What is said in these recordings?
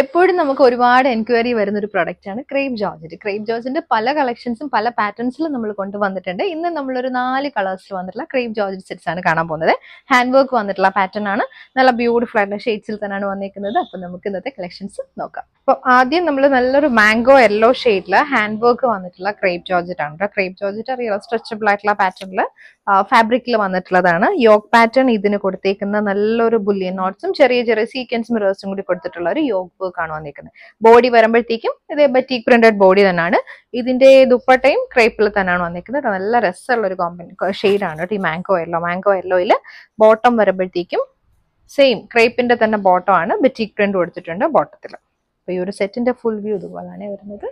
എപ്പോഴും നമുക്ക് ഒരുപാട് എൻക്വയറി വരുന്ന ഒരു പ്രൊഡക്റ്റ് ആണ് ക്രീം ജോർജറ്റ് ക്രീം ജോർജിന്റെ പല കളക്ഷൻസും പല പാറ്റേൺസിലും നമ്മൾ കൊണ്ടുവന്നിട്ടുണ്ട് ഇന്ന് നമ്മളൊരു നാല് കളേഴ്സിൽ വന്നിട്ടുള്ള ക്രീം ജോർജറ്റ് സെറ്റ്സ് ആണ് കാണാൻ പോകുന്നത് ഹാൻഡ് വർക്ക് വന്നിട്ടുള്ള പാറ്റേൺ ആണ് നല്ല ബ്യൂട്ടിഫുൾ ആയിട്ടുള്ള ഷെയ്ഡ്സിൽ തന്നെയാണ് വന്നിരിക്കുന്നത് അപ്പൊ നമുക്ക് ഇന്നത്തെ കളക്ഷൻസ് നോക്കാം അപ്പോൾ ആദ്യം നമ്മൾ നല്ലൊരു മാംഗോ യെല്ലോ ഷെയ്ഡില് ഹാൻഡ് വർക്ക് വന്നിട്ടുള്ള ക്രേപ്പ് ജോർജറ്റ് ആണ് കേട്ടോ ക്രേപ്പ് ജോർജറ്റ് റിയൽ സ്ട്രെച്ചബിൾ ആയിട്ടുള്ള പാറ്റേണിൽ ഫാബ്രിക്കിൽ വന്നിട്ടുള്ളതാണ് യോഗ് പാറ്റേൺ ഇതിന് കൊടുത്തേക്കുന്ന നല്ലൊരു ബുല്യൻ നോട്ട്സും ചെറിയ ചെറിയ സീക്വൻസ് മിറേഴ്സും കൂടി കൊടുത്തിട്ടുള്ള ഒരു യോഗ് വർക്ക് ആണ് വന്നിരിക്കുന്നത് ബോഡി വരുമ്പോഴത്തേക്കും ഇതേ ബറ്റീക് പ്രിന്റഡ് ബോഡി തന്നെയാണ് ഇതിന്റെ ദുപ്പട്ടയും ക്രേപ്പിൽ തന്നെയാണ് വന്നിരിക്കുന്നത് നല്ല രസമുള്ള ഒരു കോമ്പിൻ ഷെയ്ഡാണ് ഈ മാംഗോ യെല്ലോ മാംഗോ യെല്ലോയിൽ ബോട്ടം വരുമ്പോഴത്തേക്കും സെയിം ക്രേപ്പിന്റെ തന്നെ ബോട്ടം ആണ് ബറ്റീക് പ്രിന്റ് കൊടുത്തിട്ടുണ്ട് ബോട്ടത്തില് അപ്പോൾ ഈ ഒരു സെറ്റിന്റെ ഫുൾ വ്യൂ ഇതുപോലാണ് വരുന്നത്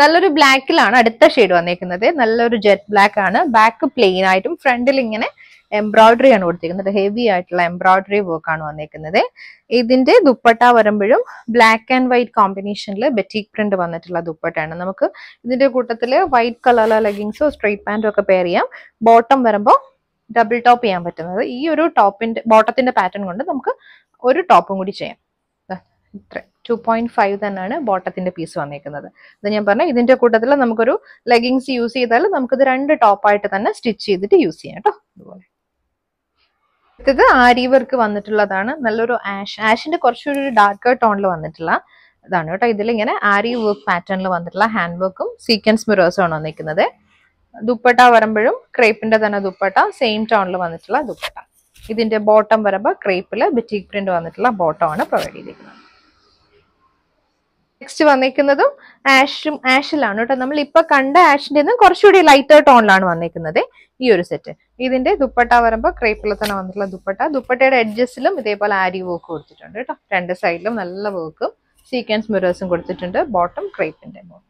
നല്ലൊരു ബ്ലാക്കിലാണ് അടുത്ത ഷെയ്ഡ് വന്നേക്കുന്നത് നല്ലൊരു ജെറ്റ് ബ്ലാക്ക് ആണ് ബാക്ക് പ്ലെയിൻ ആയിട്ടും ഫ്രണ്ടിൽ ഇങ്ങനെ എംബ്രോയിഡറി ആണ് കൊടുത്തിരിക്കുന്നത് ഹെവി ആയിട്ടുള്ള എംബ്രോയിഡറി വർക്ക് ആണ് വന്നേക്കുന്നത് ഇതിന്റെ ദുപ്പട്ട വരുമ്പോഴും ബ്ലാക്ക് ആൻഡ് വൈറ്റ് കോമ്പിനേഷനിൽ ബെറ്റീക് പ്രിന്റ് വന്നിട്ടുള്ള ദുപ്പട്ടയാണ് നമുക്ക് ഇതിന്റെ കൂട്ടത്തില് വൈറ്റ് കളറിലെ ലെഗിങ്സോ സ്ട്രൈറ്റ് പാൻറ്റോ ഒക്കെ പെയർ ചെയ്യാം ബോട്ടം വരുമ്പോൾ ഡബിൾ ടോപ്പ് ചെയ്യാൻ പറ്റുന്നത് ഈ ഒരു ടോപ്പിന്റെ ബോട്ടത്തിന്റെ പാറ്റേൺ കൊണ്ട് നമുക്ക് ഒരു ടോപ്പും കൂടി ചെയ്യാം ഇത്രയും ടു പോയിന്റ് ഫൈവ് തന്നെയാണ് ബോട്ടത്തിന്റെ പീസ് വന്നേക്കുന്നത് അത് ഞാൻ പറഞ്ഞ ഇതിന്റെ കൂട്ടത്തിൽ നമുക്കൊരു ലെഗിങ്സ് യൂസ് ചെയ്താൽ നമുക്കിത് രണ്ട് ടോപ്പായിട്ട് തന്നെ സ്റ്റിച്ച് ചെയ്തിട്ട് യൂസ് ചെയ്യാം കേട്ടോ അതുപോലെ ഇത് ആരി വർക്ക് വന്നിട്ടുള്ളതാണ് നല്ലൊരു ആഷ് ആഷിന്റെ കുറച്ചൊരു ഡാർക്കർ ടോണിൽ വന്നിട്ടുള്ള ഇതാണ് കേട്ടോ ഇതിലിങ്ങനെ ആരി വർക്ക് പാറ്റേണിൽ വന്നിട്ടുള്ള ഹാൻഡ് വർക്കും സീക്വൻസ് മിറേഴ്സും ആണ് വന്നിരിക്കുന്നത് ദുപ്പട്ട വരുമ്പോഴും ക്രേപ്പിന്റെ തന്നെ ദുപ്പട്ട സെയിം ടോണിൽ വന്നിട്ടുള്ള ദുപ്പട്ട ഇതിന്റെ ബോട്ടം വരുമ്പോൾ ക്രേപ്പിൽ ബിറ്റിക് പ്രിന്റ് വന്നിട്ടുള്ള ബോട്ടം ആണ് പ്രൊവൈഡ് ചെയ്തിരിക്കുന്നത് നെക്സ്റ്റ് വന്നിരിക്കുന്നതും ആഷും ആഷിലാണ് കേട്ടോ നമ്മൾ ഇപ്പൊ കണ്ട ആഷിന്റെ നിന്നും കുറച്ചുകൂടി ലൈറ്റർ ടോണിലാണ് വന്നിരിക്കുന്നത് ഈ ഒരു സെറ്റ് ഇതിന്റെ ദുപ്പട്ട വരുമ്പോ ക്രേപ്പിൽ തന്നെ വന്നിട്ടുള്ള ദുപ്പട്ട ദുപ്പട്ടയുടെ എഡ്ജസിലും ഇതേപോലെ ആരി വർക്ക് കൊടുത്തിട്ടുണ്ട് കേട്ടോ രണ്ട് സൈഡിലും നല്ല വർക്കും സീക്വൻസ് മിറേഴ്സും കൊടുത്തിട്ടുണ്ട് ബോട്ടം ക്രേപ്പിന്റെ